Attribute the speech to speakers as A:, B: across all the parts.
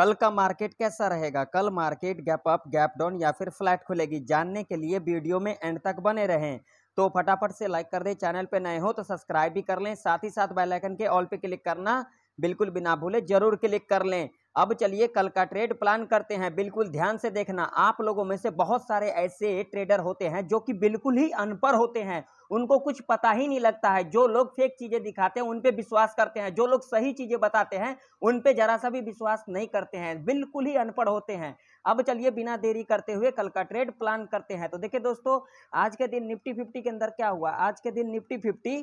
A: कल का मार्केट कैसा रहेगा कल market gap up gap down या फिर फ्लैट खुलेगी जानने के लिए वीडियो में एंड तक बने रहें तो फटाफट से लाइक कर दें चैनल पर नए हो तो सब्सक्राइब भी कर लें साथ ही साथ बेल आइकन के ऑल पे क्लिक करना बिल्कुल बिना भूले जरूर क्लिक कर लें अब चलिए कल का ट्रेड प्लान करते हैं बिल्कुल ध्यान से देखना आप लोगों में से बहुत सारे ऐसे ट्रेडर होते हैं जो कि बिल्कुल ही अनपढ़ होते हैं उनको कुछ पता ही नहीं लगता है जो लोग फेक चीज़ें दिखाते हैं उन पे विश्वास करते हैं जो लोग सही चीज़ें बताते हैं उन पे जरा सा भी विश्वास नहीं करते हैं बिल्कुल ही अनपढ़ होते हैं अब चलिए बिना देरी करते हुए कल का ट्रेड प्लान करते हैं तो देखिए दोस्तों आज के दिन निफ्टी फिफ्टी के अंदर क्या हुआ आज के दिन Nifty fifty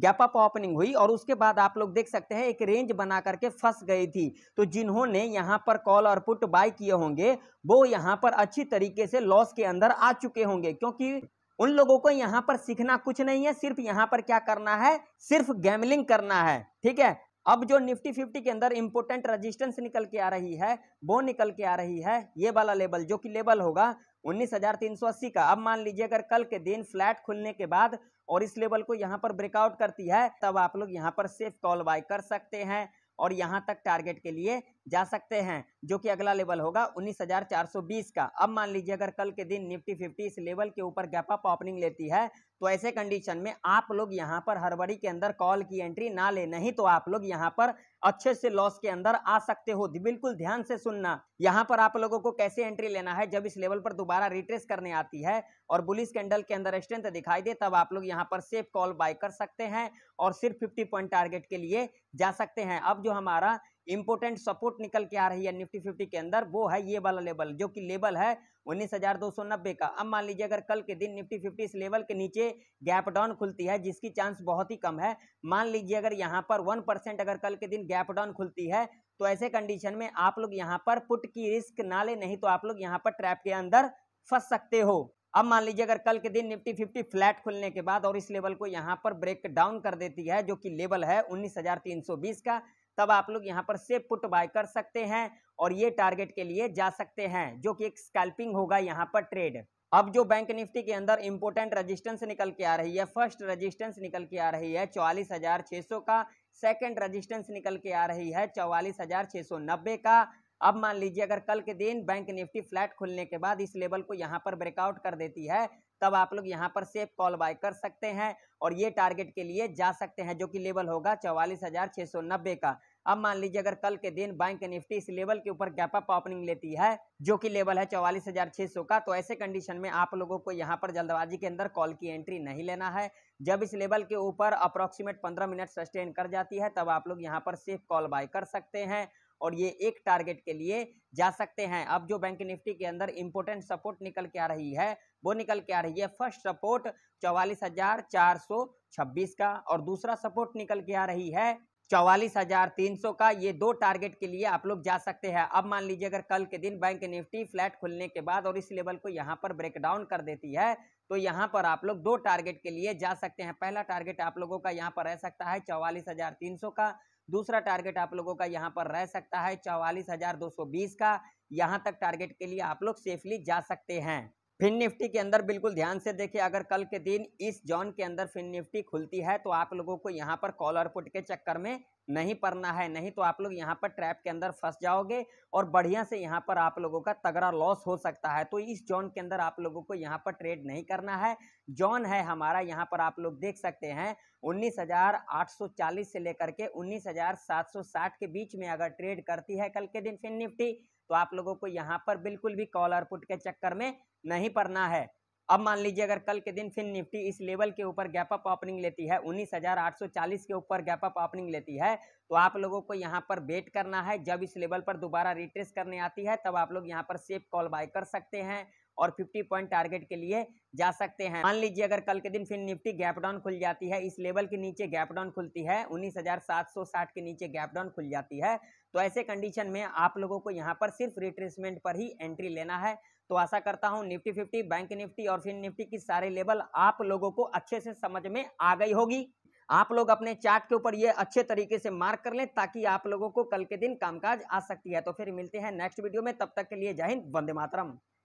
A: gap up opening हुई और उसके बाद आप लोग देख सकते हैं एक रेंज बना करके फंस गई थी तो जिन्होंने यहाँ पर कॉल और पुट बाय किए होंगे वो यहाँ पर अच्छी तरीके से लॉस के अंदर आ चुके होंगे क्योंकि उन लोगों को यहाँ पर सीखना कुछ नहीं है सिर्फ यहाँ पर क्या करना है सिर्फ गैमलिंग करना है ठीक है अब जो निफ्टी फिफ्टी के अंदर इंपोर्टेंट रेजिस्टेंस निकल के आ रही है वो निकल के आ रही है ये वाला लेवल जो कि लेवल होगा उन्नीस हजार तीन सौ अस्सी का अब मान लीजिए अगर कल के दिन फ्लैट खुलने के बाद और इस लेवल को यहाँ पर ब्रेकआउट करती है तब आप लोग यहाँ पर सेफ कॉल बाय कर सकते हैं और यहाँ तक टारगेट के लिए जा सकते हैं जो कि अगला लेवल होगा 19,420 का अब मान लीजिए अगर कल के दिन निफ्टी 50 इस लेवल के ऊपर गैप अप ओपनिंग लेती है तो ऐसे कंडीशन में आप लोग यहां पर हरबड़ी के अंदर कॉल की एंट्री ना ले नहीं तो आप लोग यहां पर अच्छे से लॉस के अंदर आ सकते हो बिल्कुल ध्यान से सुनना यहां पर आप लोगों को कैसे एंट्री लेना है जब इस लेवल पर दोबारा रिट्रेस करने आती है और बुलिस कैंडल के अंदर स्ट्रेंथ दिखाई दे तब आप लोग यहाँ पर सेफ कॉल बाय कर सकते हैं और सिर्फ फिफ्टी पॉइंट टारगेट के लिए जा सकते हैं अब जो हमारा इंपोर्टेंट सपोर्ट निकल के आ रही है निफ्टी फिफ्टी के अंदर वो है ये वाला लेवल जो कि लेवल है उन्नीस हजार दो सौ नब्बे का अब मान लीजिए अगर कल के दिन निफ्टी फिफ्टी इस लेवल के नीचे गैप डाउन खुलती है जिसकी चांस बहुत ही कम है मान लीजिए अगर यहाँ पर वन परसेंट अगर कल के दिन गैप डाउन खुलती है तो ऐसे कंडीशन में आप लोग यहाँ पर पुट की रिस्क ना ले नहीं तो आप लोग यहाँ पर ट्रैप के अंदर फंस सकते हो अब मान लीजिए अगर कल के दिन निफ्टी फिफ्टी फ्लैट खुलने के बाद और इस लेवल को यहाँ पर ब्रेक डाउन कर देती है जो कि लेवल है बीस का तब आप लोग यहाँ पर से पुट बाय कर सकते हैं और ये टारगेट के लिए जा सकते हैं जो कि एक स्कैल्पिंग होगा यहाँ पर ट्रेड अब जो बैंक निफ्टी के अंदर इंपोर्टेंट रेजिस्टेंस निकल के आ रही है फर्स्ट रेजिस्टेंस निकल के आ रही है चौवालीस हजार सौ का सेकेंड रजिस्टेंस निकल के आ रही है चौवालीस हजार सौ नब्बे का अब मान लीजिए अगर कल के दिन बैंक निफ्टी फ्लैट खुलने के बाद इस लेवल को यहाँ पर ब्रेकआउट कर देती है तब आप लोग यहाँ पर सेफ कॉल बाय कर सकते हैं और ये टारगेट के लिए जा सकते हैं जो कि लेवल होगा चौवालीस हज़ार छः सौ नब्बे का अब मान लीजिए अगर कल के दिन बैंक निफ्टी इस लेवल के ऊपर गैप अप ओपनिंग लेती है जो कि लेवल है चौवालीस हजार छः सौ का तो ऐसे कंडीशन में आप लोगों को यहाँ पर जल्दबाजी के अंदर कॉल की एंट्री नहीं लेना है जब इस लेवल के ऊपर अप्रोक्सीमेट पंद्रह मिनट सस्टेन कर जाती है तब आप लोग यहाँ पर सेफ कॉल बाय कर सकते हैं और ये एक टारगेट के लिए जा सकते हैं अब जो बैंक निफ्टी के अंदर इंपोर्टेंट सपोर्ट निकल के आ रही है वो निकल के आ रही है फर्स्ट सपोर्ट चौवालीस हजार चार सौ छब्बीस का और दूसरा सपोर्ट निकल के आ रही है चौवालीस हजार तीन सौ का ये दो टारगेट के लिए आप लोग जा सकते हैं अब मान लीजिए अगर कल के दिन बैंक निफ्टी फ्लैट खुलने के बाद और इस लेवल को यहाँ पर ब्रेकडाउन कर देती है तो यहाँ पर आप लोग दो टारगेट के लिए जा सकते हैं पहला टारगेट आप लोगों का यहाँ पर रह सकता है चौवालीस हजार तीन सौ का दूसरा टारगेट आप लोगों का यहाँ पर रह सकता है चौवालीस का यहाँ तक टारगेट के लिए आप लोग सेफली जा सकते हैं फिन निफ्टी के अंदर बिल्कुल ध्यान से देखिए अगर कल के दिन इस जॉन के अंदर फिन निफ्टी खुलती है तो आप लोगों को यहाँ पर कॉलर पुट के चक्कर में नहीं पड़ना है नहीं तो आप लोग यहाँ पर ट्रैप के अंदर फंस जाओगे और बढ़िया से यहाँ पर आप लोगों का तगड़ा लॉस हो सकता है तो इस जॉन के अंदर आप लोगों को यहाँ पर ट्रेड नहीं करना है जॉन है हमारा यहाँ पर आप लोग देख सकते हैं उन्नीस से लेकर के उन्नीस के बीच में अगर ट्रेड करती है कल के दिन फिन निफ्टी तो आप लोगों को यहाँ पर बिल्कुल भी कॉल और पुट के चक्कर में नहीं पड़ना है अब मान लीजिए अगर कल के दिन फिर निफ्टी इस लेवल के ऊपर गैप अप ओपनिंग लेती है 19,840 के ऊपर गैप अप ओपनिंग लेती है तो आप लोगों को यहाँ पर वेट करना है जब इस लेवल पर दोबारा रिट्रेस करने आती है तब आप लोग यहाँ पर सेफ कॉल बाय कर सकते हैं और 50 पॉइंट टारगेट के लिए जा सकते हैं मान लीजिए अगर कल के दिन फिर निफ्टी गैप डाउन खुल जाती है इस लेवल के नीचे गैप डाउन खुलती है 19,760 के नीचे गैप डाउन खुल जाती है तो ऐसे कंडीशन में आप लोगों को यहाँ पर सिर्फ रिट्रेसमेंट पर ही एंट्री लेना है तो आशा करता हूँ निफ्टी फिफ्टी बैंक निफ्टी और फिर निफ्टी की सारे लेवल आप लोगों को अच्छे से समझ में आ गई होगी आप लोग अपने चार्ट के ऊपर ये अच्छे तरीके से मार्क कर लें ताकि आप लोगों को कल के दिन कामकाज आ सकती है तो फिर मिलते हैं नेक्स्ट वीडियो में तब तक के लिए जय हिंद वंदे मातरम